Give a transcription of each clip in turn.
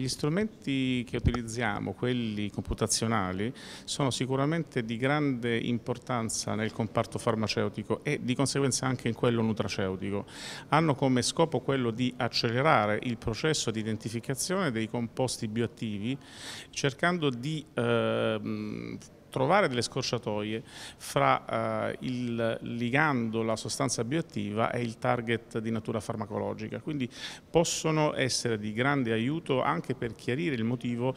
Gli strumenti che utilizziamo, quelli computazionali, sono sicuramente di grande importanza nel comparto farmaceutico e di conseguenza anche in quello nutraceutico. Hanno come scopo quello di accelerare il processo di identificazione dei composti bioattivi cercando di eh, trovare delle scorciatoie fra eh, il ligando, la sostanza bioattiva e il target di natura farmacologica. Quindi possono essere di grande aiuto anche anche per chiarire il motivo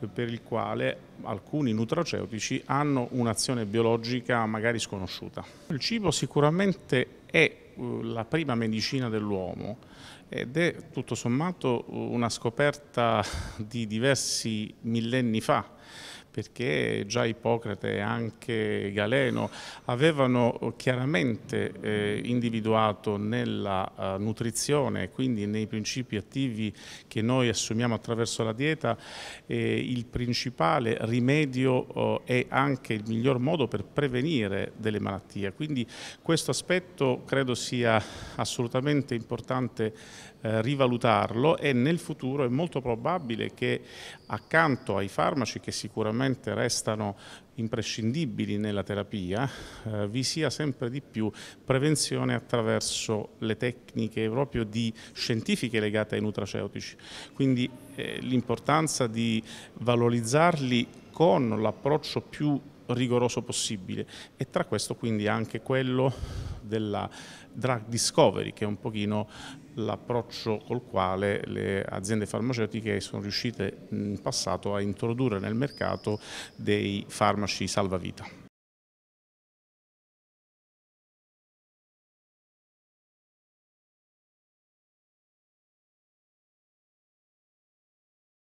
eh, per il quale alcuni nutraceutici hanno un'azione biologica magari sconosciuta. Il cibo sicuramente è eh, la prima medicina dell'uomo ed è tutto sommato una scoperta di diversi millenni fa perché già Ippocrate e anche Galeno avevano chiaramente eh, individuato nella eh, nutrizione, quindi nei principi attivi che noi assumiamo attraverso la dieta, eh, il principale rimedio eh, e anche il miglior modo per prevenire delle malattie. Quindi questo aspetto credo sia assolutamente importante eh, rivalutarlo e nel futuro è molto probabile che accanto ai farmaci che sicuramente sicuramente restano imprescindibili nella terapia, eh, vi sia sempre di più prevenzione attraverso le tecniche proprio di scientifiche legate ai nutraceutici. Quindi eh, l'importanza di valorizzarli con l'approccio più rigoroso possibile e tra questo quindi anche quello della drug discovery che è un pochino l'approccio col quale le aziende farmaceutiche sono riuscite in passato a introdurre nel mercato dei farmaci salvavita.